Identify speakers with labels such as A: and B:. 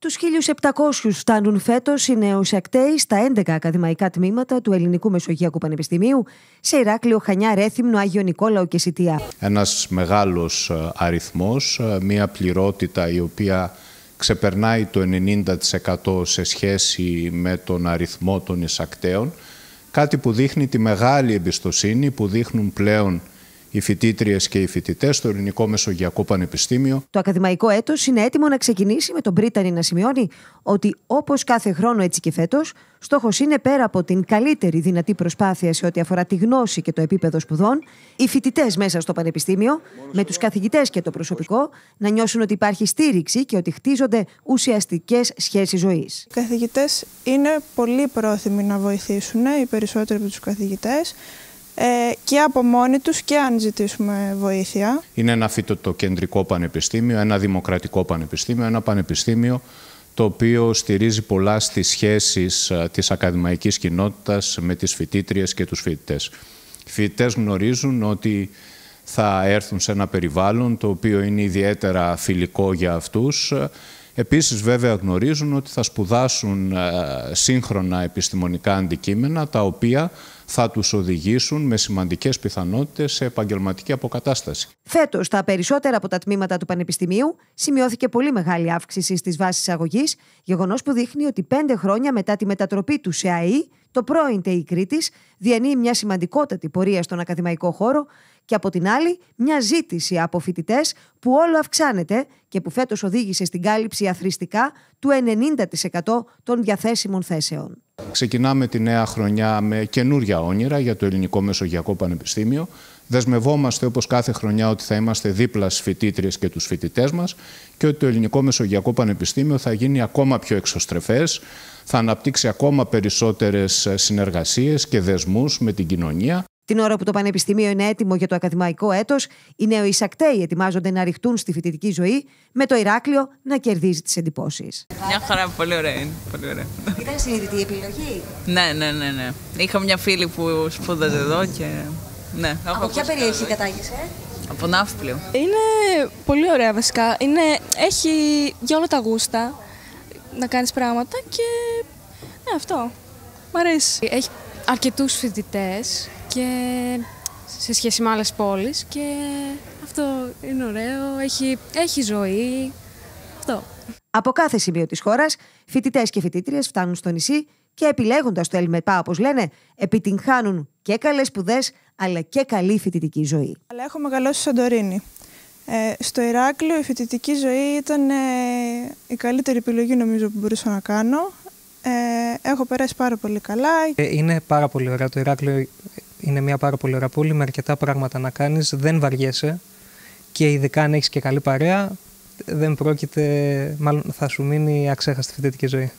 A: Του 1.700 φτάνουν φέτος οι νεοσακταίοι στα 11 ακαδημαϊκά τμήματα του Ελληνικού Μεσογειακού Πανεπιστημίου σε Ηράκλειο, Χανιά, Ρέθυμνο, Άγιο Νικόλαο και Σιτία.
B: Ένας μεγάλος ε, αριθμός, ε, μια πληρότητα η οποία ξεπερνάει το 90% σε σχέση με τον αριθμό των εισακτέων, κάτι που δείχνει τη μεγάλη εμπιστοσύνη που δείχνουν πλέον οι φοιτήτριες και οι φοιτητές στο Ελληνικό Μεσογειακό Πανεπιστήμιο.
A: Το ακαδημαϊκό έτος είναι έτοιμο να ξεκινήσει με τον Πρίτανη να σημειώνει ότι όπως κάθε χρόνο έτσι και φέτος, στόχος είναι πέρα από την καλύτερη δυνατή προσπάθεια σε ό,τι αφορά τη γνώση και το επίπεδο σπουδών, οι φοιτητές μέσα στο Πανεπιστήμιο, με τους καθηγητές και το προσωπικό, να νιώσουν ότι υπάρχει στήριξη και ότι χτίζονται ουσιαστικές σχέσεις ζωής. Οι καθηγητές είναι πολύ πρόθυμοι να βοηθήσουν, οι περισσότεροι από τους καθηγητές. Ε, και από μόνοι τους και αν ζητήσουμε βοήθεια.
B: Είναι ένα κεντρικό πανεπιστήμιο, ένα δημοκρατικό πανεπιστήμιο, ένα πανεπιστήμιο το οποίο στηρίζει πολλά στις σχέσεις ε, της ακαδημαϊκής κοινότητας με τις φοιτήτριες και τους φοιτητές. Οι φοιτητές γνωρίζουν ότι θα έρθουν σε ένα περιβάλλον το οποίο είναι ιδιαίτερα φιλικό για αυτούς ε, Επίσης βέβαια γνωρίζουν ότι θα σπουδάσουν ε, σύγχρονα επιστημονικά αντικείμενα τα οποία θα τους οδηγήσουν με σημαντικές πιθανότητες σε επαγγελματική αποκατάσταση.
A: Φέτος, τα περισσότερα από τα τμήματα του Πανεπιστημίου σημειώθηκε πολύ μεγάλη αύξηση στις βάσεις αγωγής, γεγονός που δείχνει ότι πέντε χρόνια μετά τη μετατροπή του σε ΑΕΗ, το πρώην ΤΕΙ Κρήτης διανύει μια σημαντικότατη πορεία στον ακαδημαϊκό χώρο, και από την άλλη μια ζήτηση από φοιτητές που όλο αυξάνεται και που φέτος οδήγησε στην κάλυψη αθρηστικά του 90% των διαθέσιμων θέσεων.
B: Ξεκινάμε τη νέα χρονιά με καινούρια όνειρα για το Ελληνικό Μεσογειακό Πανεπιστήμιο. Δεσμευόμαστε όπως κάθε χρονιά ότι θα είμαστε δίπλα στις φοιτήτριες και τους φοιτητές μας και ότι το Ελληνικό Μεσογειακό Πανεπιστήμιο θα γίνει ακόμα πιο εξωστρεφές, θα αναπτύξει ακόμα περισσότερες συνεργασίες και δεσμούς με την κοινωνία.
A: Την ώρα που το Πανεπιστημίο είναι έτοιμο για το ακαδημαϊκό έτος, οι νεοεισακταίοι ετοιμάζονται να ρηχτούν στη φοιτητική ζωή, με το Ηράκλειο να κερδίζει τις εντυπώσεις.
B: Μια χαρά, πολύ ωραία είναι. Πολύ ωραία.
A: Ήταν συνειδητή η επιλογή.
B: ναι, ναι, ναι, ναι. Είχα μια φίλη που σπούδαζε εδώ και. Ναι, Από ποια περιοχή
A: κατάγεσαι, από Ναύπλιο.
B: Είναι πολύ ωραία βασικά. Είναι, έχει για όλα τα γούστα να κάνεις πράγματα και ναι, αυτό. Μ' αρέσει. Έχει
A: αρκετούς φοιτητές και σε σχέση με άλλες πόλεις και αυτό είναι ωραίο, έχει, έχει ζωή, αυτό. Από κάθε σημείο της χώρας, φοιτητές και φοιτήτριες φτάνουν στο νησί και επιλέγοντας το ΕΛΜΕΠΑ, όπως λένε, επιτυγχάνουν και καλές σπουδές, αλλά και καλή φοιτητική ζωή. Αλλά έχω μεγαλώσει Σαντορίνη. Ε, στο Ηράκλειο η φοιτητική ζωή ήταν ε, η καλύτερη επιλογή νομίζω που μπορούσα να κάνω. Ε, έχω περάσει πάρα πολύ καλά.
B: Ε, είναι πάρα πολύ ωραία. Το Ηράκλειο είναι μια πάρα πολύ ωραία πόλη με αρκετά πράγματα να κάνεις. Δεν βαριέσαι και ειδικά αν έχεις και καλή παρέα, δεν πρόκειται, μάλλον θα σου μείνει αξέχαστη φοιτητική ζωή.